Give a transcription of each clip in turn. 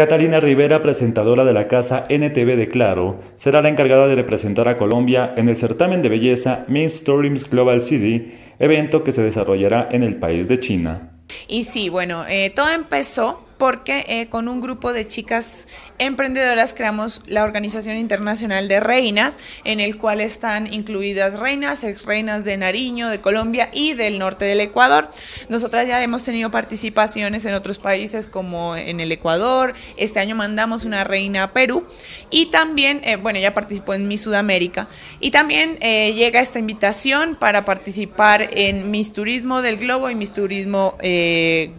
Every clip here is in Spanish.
Catalina Rivera, presentadora de la casa NTV de Claro, será la encargada de representar a Colombia en el certamen de belleza Stories Global City, evento que se desarrollará en el país de China. Y sí, bueno, eh, todo empezó porque eh, con un grupo de chicas emprendedoras creamos la Organización Internacional de Reinas, en el cual están incluidas reinas, ex reinas de Nariño, de Colombia y del norte del Ecuador. Nosotras ya hemos tenido participaciones en otros países como en el Ecuador, este año mandamos una reina a Perú y también, eh, bueno, ella participó en Miss Sudamérica y también eh, llega esta invitación para participar en Miss Turismo del Globo y Miss Turismo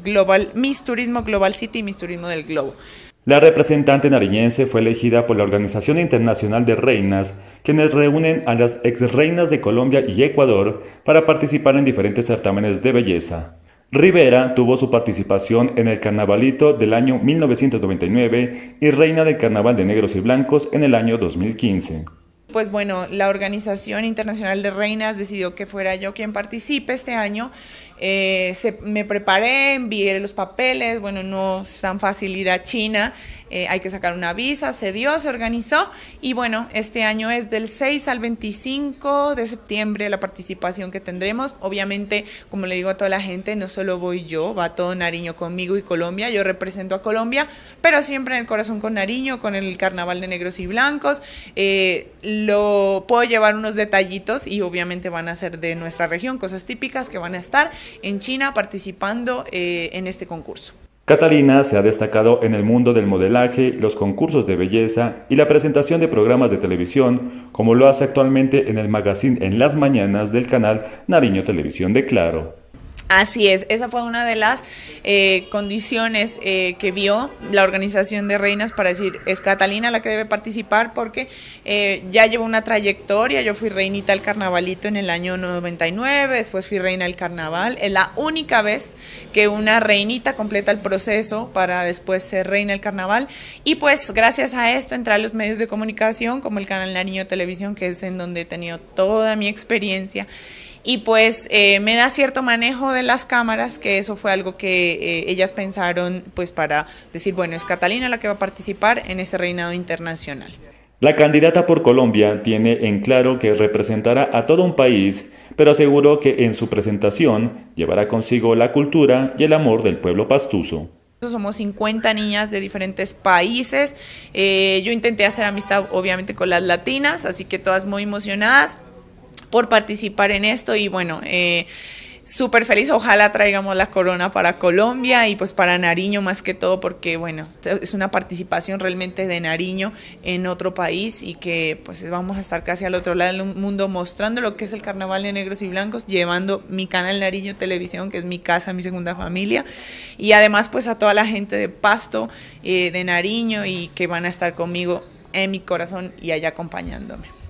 Global, Miss Turismo Global City del Globo. La representante nariñense fue elegida por la Organización Internacional de Reinas, quienes reúnen a las exreinas de Colombia y Ecuador para participar en diferentes certámenes de belleza. Rivera tuvo su participación en el Carnavalito del año 1999 y Reina del Carnaval de Negros y Blancos en el año 2015 pues bueno, la Organización Internacional de Reinas decidió que fuera yo quien participe este año. Eh, se, me preparé, envié los papeles, bueno, no es tan fácil ir a China eh, hay que sacar una visa, se dio, se organizó y bueno, este año es del 6 al 25 de septiembre la participación que tendremos. Obviamente, como le digo a toda la gente, no solo voy yo, va todo Nariño conmigo y Colombia, yo represento a Colombia, pero siempre en el corazón con Nariño, con el Carnaval de Negros y Blancos. Eh, lo puedo llevar unos detallitos y obviamente van a ser de nuestra región, cosas típicas que van a estar en China participando eh, en este concurso. Catalina se ha destacado en el mundo del modelaje, los concursos de belleza y la presentación de programas de televisión, como lo hace actualmente en el magazine En las Mañanas del canal Nariño Televisión de Claro. Así es, esa fue una de las eh, condiciones eh, que vio la organización de reinas para decir, es Catalina la que debe participar porque eh, ya llevo una trayectoria, yo fui reinita al carnavalito en el año 99, después fui reina del carnaval, es la única vez que una reinita completa el proceso para después ser reina del carnaval y pues gracias a esto entrar a los medios de comunicación como el canal Nariño Televisión que es en donde he tenido toda mi experiencia y pues eh, me da cierto manejo de las cámaras, que eso fue algo que eh, ellas pensaron pues para decir, bueno, es Catalina la que va a participar en ese reinado internacional. La candidata por Colombia tiene en claro que representará a todo un país, pero aseguró que en su presentación llevará consigo la cultura y el amor del pueblo pastuso. Somos 50 niñas de diferentes países. Eh, yo intenté hacer amistad obviamente con las latinas, así que todas muy emocionadas por participar en esto y bueno, eh, súper feliz. Ojalá traigamos la corona para Colombia y pues para Nariño más que todo, porque bueno, es una participación realmente de Nariño en otro país y que pues vamos a estar casi al otro lado del mundo mostrando lo que es el carnaval de negros y blancos, llevando mi canal Nariño Televisión, que es mi casa, mi segunda familia, y además pues a toda la gente de Pasto, eh, de Nariño y que van a estar conmigo en mi corazón y allá acompañándome.